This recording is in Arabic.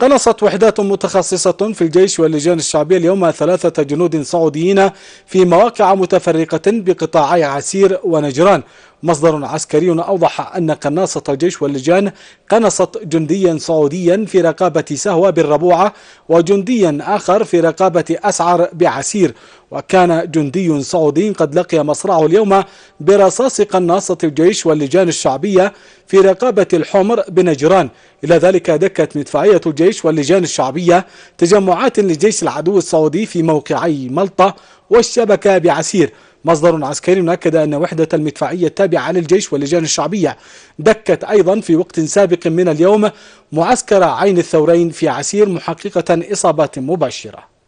قنصت وحدات متخصصة في الجيش واللجان الشعبية اليوم ثلاثة جنود سعوديين في مواقع متفرقة بقطاعي عسير ونجران مصدر عسكري أوضح أن قناصة الجيش واللجان قنصت جنديا سعوديا في رقابة سهوة بالربوعة وجنديا آخر في رقابة أسعر بعسير وكان جندي سعودي قد لقي مصرعه اليوم برصاص قناصة الجيش واللجان الشعبية في رقابة الحمر بنجران إلى ذلك دكت مدفعية الجيش واللجان الشعبية تجمعات لجيش العدو السعودي في موقعي ملطة والشبكة بعسير مصدر عسكري أكد أن وحدة المدفعية التابعة للجيش واللجان الشعبية دكت أيضا في وقت سابق من اليوم معسكر عين الثورين في عسير محققة إصابات مباشرة